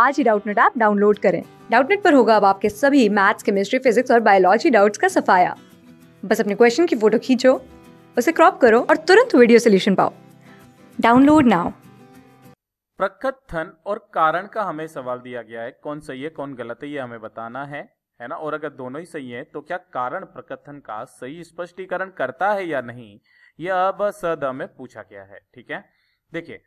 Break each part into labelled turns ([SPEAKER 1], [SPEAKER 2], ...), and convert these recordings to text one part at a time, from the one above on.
[SPEAKER 1] आज ही Doubtnut app download करें डाउटनेट पर होगा अब आपके सभी मैथ्स केमिस्ट्री फिजिक्स और बायोलॉजी डाउट्स का सफाया बस अपने क्वेश्चन की फोटो खींचो उसे क्रॉप करो और तुरंत वीडियो सोल्यूशन पाओ डाउनलोड नाउ
[SPEAKER 2] प्रकथन और कारण का हमें सवाल दिया गया है कौन सही है कौन गलत है ये हमें बताना है है ना और अगर दोनों ही सही है तो क्या कारण प्रकथन का सही स्पष्टीकरण करता है या नहीं यह अब सद में पूछा गया है ठीक है देखिए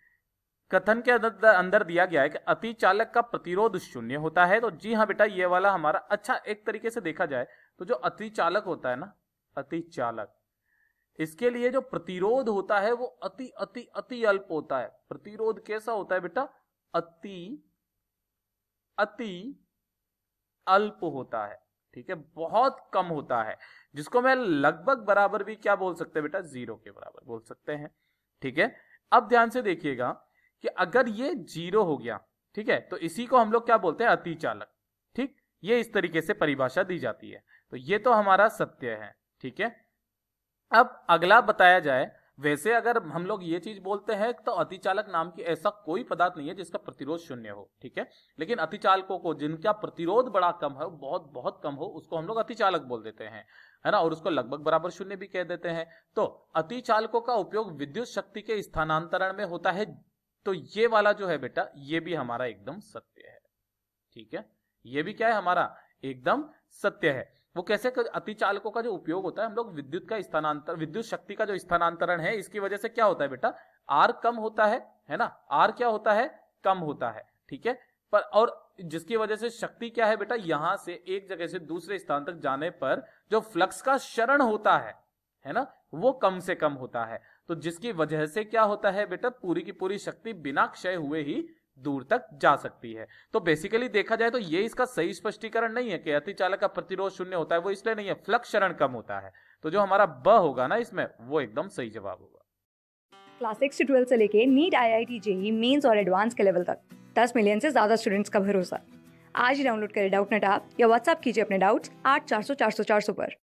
[SPEAKER 2] कथन के अंदर दिया गया है कि अति चालक का प्रतिरोध शून्य होता है तो जी हाँ बेटा ये वाला हमारा अच्छा एक तरीके से देखा जाए तो जो अति चालक होता है ना अति चालक इसके लिए जो प्रतिरोध होता है वो अति अति अति अल्प होता है प्रतिरोध कैसा होता है बेटा अति अति अल्प होता है ठीक है बहुत कम होता है जिसको मैं लगभग बराबर भी क्या बोल सकते हैं बेटा जीरो के बराबर बोल सकते हैं ठीक है अब ध्यान से देखिएगा कि अगर ये जीरो हो गया ठीक है तो इसी को हम लोग क्या बोलते हैं अतिचालक ठीक ये इस तरीके से परिभाषा दी जाती है तो ये तो हमारा सत्य है ठीक है अब अगला बताया जाए वैसे अगर हम लोग ये चीज बोलते हैं तो अतिचालक नाम की ऐसा कोई पदार्थ नहीं है जिसका प्रतिरोध शून्य हो ठीक है लेकिन अतिचालकों को जिनका प्रतिरोध बड़ा कम हो बहुत बहुत कम हो उसको हम लोग अतिचालक बोल देते हैं है ना और उसको लगभग बराबर शून्य भी कह देते हैं तो अतिचालकों का उपयोग विद्युत शक्ति के स्थानांतरण में होता है तो ये वाला जो है बेटा ये भी हमारा एकदम सत्य है ठीक है ये भी क्या है हमारा एकदम सत्य है वो कैसे अति चालकों का जो उपयोग होता है हम लोग विद्युत का स्थानांतर विद्युत शक्ति का जो स्थानांतरण है इसकी वजह से क्या होता है बेटा आर कम होता है है ना आर क्या होता है कम होता है ठीक है पर और जिसकी वजह से शक्ति क्या है बेटा यहां से एक जगह से दूसरे स्थान तक जाने पर जो फ्लक्स का शरण होता है है ना वो कम से कम होता है तो जिसकी वजह से क्या होता है बेटा पूरी की पूरी शक्ति बिना क्षय हुए ही दूर तक जा सकती है तो बेसिकली देखा जाए तो ये इसका सही स्पष्टीकरण नहीं है कि चालक का प्रतिरोध शून्य होता है वो इसलिए नहीं है फ्लक्स शरण कम होता है तो जो हमारा ब होगा ना इसमें वो एकदम सही जवाब होगा
[SPEAKER 1] क्लास सिक्स से ट्वेल्थ से लेके NEET I I T JEE mains और एडवांस के लेवल तक दस मिलियन से ज्यादा स्टूडेंट्स का भरोसा आज ही डाउनलोड करें डाउट नेट आप या व्हाट्सअप कीजिए अपने डाउट्स आठ चार सौ चार सौ चार सौ पर